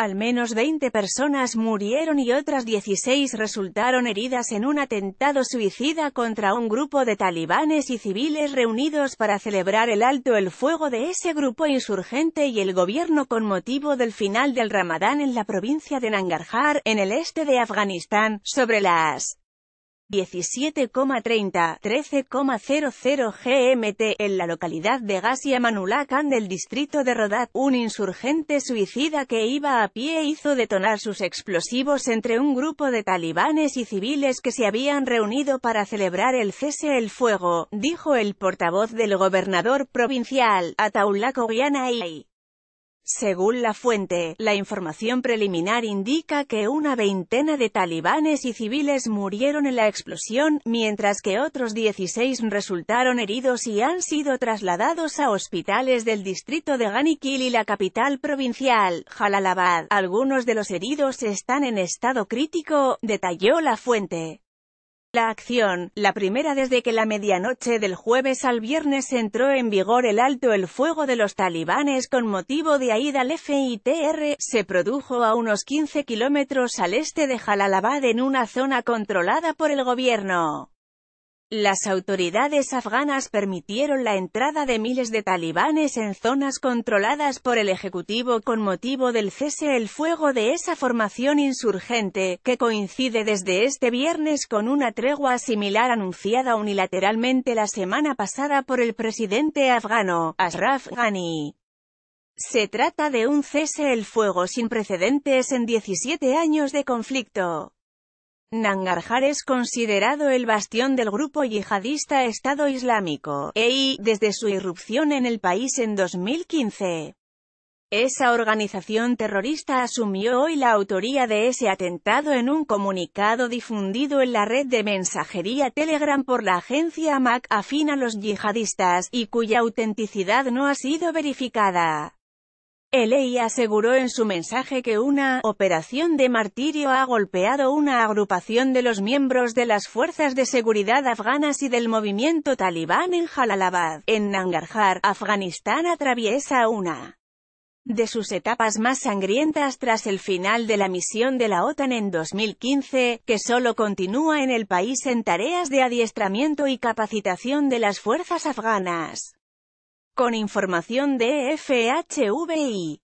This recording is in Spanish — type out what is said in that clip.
Al menos 20 personas murieron y otras 16 resultaron heridas en un atentado suicida contra un grupo de talibanes y civiles reunidos para celebrar el alto el fuego de ese grupo insurgente y el gobierno con motivo del final del Ramadán en la provincia de Nangarhar, en el este de Afganistán, sobre las 17,30, 13,00 GMT, en la localidad de Gasia Manulakan del distrito de Rodat, un insurgente suicida que iba a pie hizo detonar sus explosivos entre un grupo de talibanes y civiles que se habían reunido para celebrar el cese el fuego, dijo el portavoz del gobernador provincial, Ataullah Kogianai. Según la fuente, la información preliminar indica que una veintena de talibanes y civiles murieron en la explosión, mientras que otros 16 resultaron heridos y han sido trasladados a hospitales del distrito de Ganikil y la capital provincial, Jalalabad. Algunos de los heridos están en estado crítico, detalló la fuente. La acción, la primera desde que la medianoche del jueves al viernes entró en vigor el alto el fuego de los talibanes con motivo de Aid al FITR, se produjo a unos 15 kilómetros al este de Jalalabad en una zona controlada por el gobierno. Las autoridades afganas permitieron la entrada de miles de talibanes en zonas controladas por el Ejecutivo con motivo del cese el fuego de esa formación insurgente, que coincide desde este viernes con una tregua similar anunciada unilateralmente la semana pasada por el presidente afgano, Ashraf Ghani. Se trata de un cese el fuego sin precedentes en 17 años de conflicto. Nangarhar es considerado el bastión del grupo yihadista Estado Islámico, EI, desde su irrupción en el país en 2015. Esa organización terrorista asumió hoy la autoría de ese atentado en un comunicado difundido en la red de mensajería Telegram por la agencia MAC afín a los yihadistas, y cuya autenticidad no ha sido verificada. EI aseguró en su mensaje que una «operación de martirio» ha golpeado una agrupación de los miembros de las fuerzas de seguridad afganas y del movimiento talibán en Jalalabad, en Nangarhar, Afganistán atraviesa una de sus etapas más sangrientas tras el final de la misión de la OTAN en 2015, que solo continúa en el país en tareas de adiestramiento y capacitación de las fuerzas afganas. Con información de FHVI.